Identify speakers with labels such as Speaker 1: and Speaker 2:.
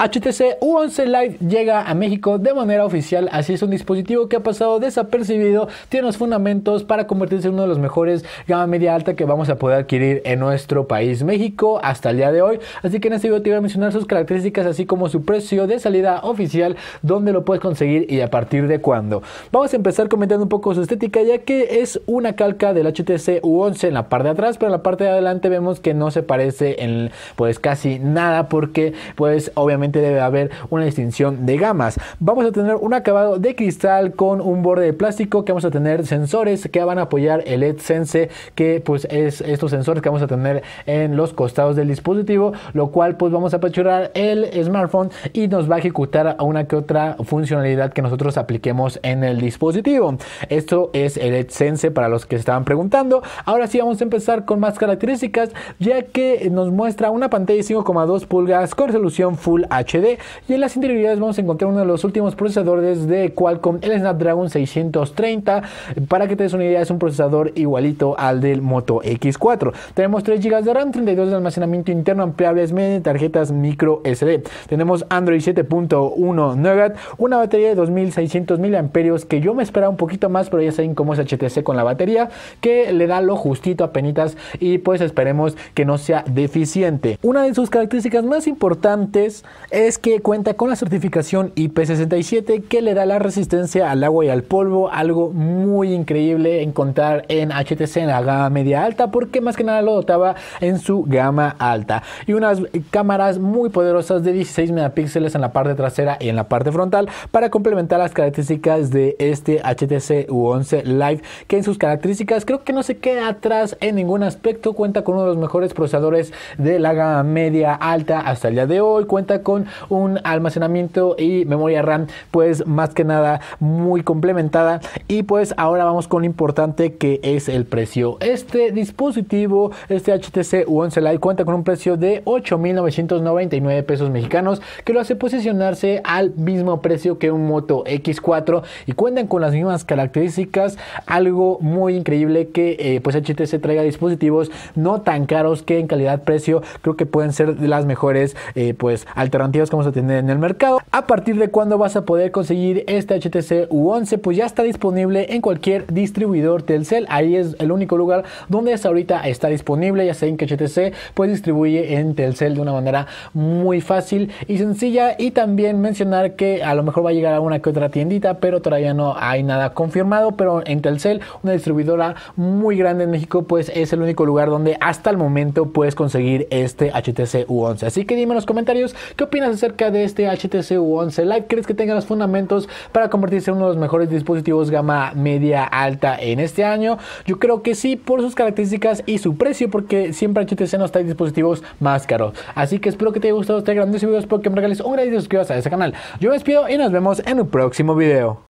Speaker 1: HTC U11 Live llega a México de manera oficial, así es un dispositivo que ha pasado desapercibido, tiene los fundamentos para convertirse en uno de los mejores gama media alta que vamos a poder adquirir en nuestro país México hasta el día de hoy. Así que en este video te voy a mencionar sus características así como su precio de salida oficial, dónde lo puedes conseguir y a partir de cuándo. Vamos a empezar comentando un poco su estética ya que es una calca del HTC U11 en la parte de atrás, pero en la parte de adelante vemos que no se parece en pues casi nada porque pues obviamente debe haber una distinción de gamas. Vamos a tener un acabado de cristal con un borde de plástico que vamos a tener sensores que van a apoyar el EdSense que pues es estos sensores que vamos a tener en los costados del dispositivo lo cual pues vamos a apachurar el smartphone y nos va a ejecutar una que otra funcionalidad que nosotros apliquemos en el dispositivo. Esto es el EdSense para los que estaban preguntando. Ahora sí vamos a empezar con más características ya que nos muestra una pantalla de 5,2 pulgadas con resolución Full HD. Y en las interioridades vamos a encontrar uno de los últimos procesadores de Qualcomm, el Snapdragon 630. Para que te des una idea, es un procesador igualito al del Moto X4. Tenemos 3 GB de RAM, 32 de almacenamiento interno ampliables mediante tarjetas micro SD. Tenemos Android 7.1 Nougat, una batería de 2600 mAh que yo me esperaba un poquito más, pero ya saben cómo es HTC con la batería, que le da lo justito a penitas y pues esperemos que no sea deficiente. Una de sus características más importantes es que cuenta con la certificación IP67 que le da la resistencia al agua y al polvo, algo muy increíble encontrar en HTC en la gama media alta porque más que nada lo dotaba en su gama alta. Y unas cámaras muy poderosas de 16 megapíxeles en la parte trasera y en la parte frontal para complementar las características de este HTC U11 Live que en sus características creo que no se queda atrás en ningún aspecto, cuenta con uno de los mejores procesadores de la gama media alta hasta el día de hoy, cuenta con un almacenamiento y memoria RAM pues más que nada muy complementada y pues ahora vamos con lo importante que es el precio. Este dispositivo, este HTC One Lite cuenta con un precio de 8.999 pesos mexicanos que lo hace posicionarse al mismo precio que un Moto X4 y cuentan con las mismas características, algo muy increíble que eh, pues HTC traiga dispositivos no tan caros que en calidad-precio creo que pueden ser las mejores eh, pues alternativas garantías que vamos a en el mercado. A partir de cuándo vas a poder conseguir este HTC U11, pues ya está disponible en cualquier distribuidor Telcel. Ahí es el único lugar donde es ahorita está disponible. Ya saben que HTC pues distribuye en Telcel de una manera muy fácil y sencilla. Y también mencionar que a lo mejor va a llegar a una que otra tiendita, pero todavía no hay nada confirmado. Pero en Telcel, una distribuidora muy grande en México, pues es el único lugar donde hasta el momento puedes conseguir este HTC U11. Así que dime en los comentarios qué opinas acerca de este HTC U11 Live? ¿Crees que tenga los fundamentos para convertirse en uno de los mejores dispositivos gama media alta en este año? Yo creo que sí, por sus características y su precio, porque siempre HTC nos trae dispositivos más caros. Así que espero que te haya gustado este grandioso video, espero que me regales un gran y suscribas a este canal. Yo me despido y nos vemos en un próximo video.